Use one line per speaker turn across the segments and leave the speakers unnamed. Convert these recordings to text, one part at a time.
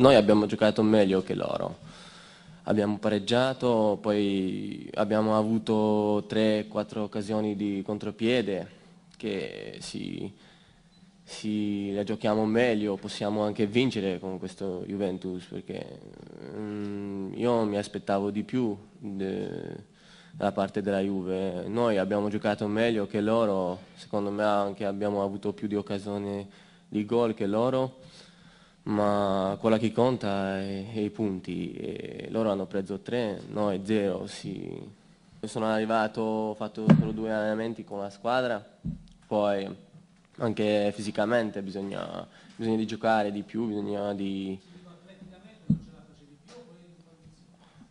noi abbiamo giocato meglio che loro. Abbiamo pareggiato, poi abbiamo avuto 3-4 occasioni di contropiede che si, si, la giochiamo meglio, possiamo anche vincere con questo Juventus perché mm, io mi aspettavo di più de, da parte della Juve. Noi abbiamo giocato meglio che loro, secondo me anche abbiamo avuto più di occasioni di gol che loro ma quella che conta è, è i punti. E loro hanno preso 3, noi 0. Sì. Sono arrivato, ho fatto solo due allenamenti con la squadra, poi anche fisicamente bisogna, bisogna di giocare di più, bisogna di...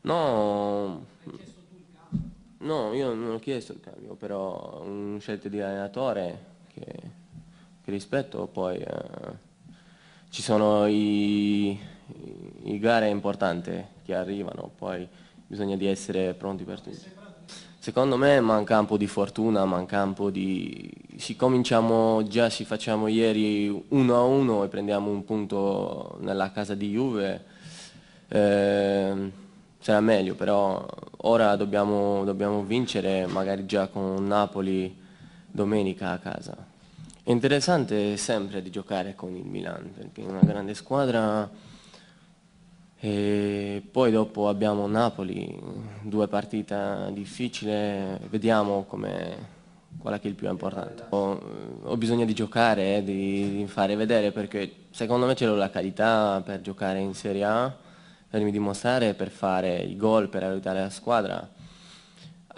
No, no, io non ho chiesto il cambio, però un mm, scelto di allenatore che, che rispetto, poi... Eh, ci sono i, i gare importanti che arrivano, poi bisogna di essere pronti per tutto. Secondo me manca un po' di fortuna, manca un po' di... Si cominciamo già, si facciamo ieri uno a uno e prendiamo un punto nella casa di Juve, eh, sarà meglio, però ora dobbiamo, dobbiamo vincere magari già con Napoli domenica a casa. È interessante sempre di giocare con il Milan, perché è una grande squadra. E poi dopo abbiamo Napoli, due partite difficili, vediamo come quella è il più importante. Ho, ho bisogno di giocare, eh, di, di, fare vedere, perché secondo me ce l'ho la qualità per giocare in Serie A, per mi dimostrare, per fare i gol, per aiutare la squadra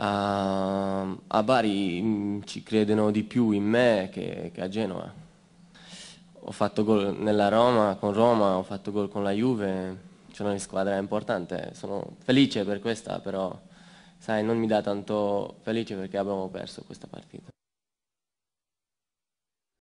a, a Bari mm, ci credono di più in me che, che a Genova. Ho fatto gol nella Roma, con Roma, ho fatto gol con la Juve, sono una squadra importante, sono felice per questa, però sai, non mi dà tanto felice perché abbiamo perso questa partita.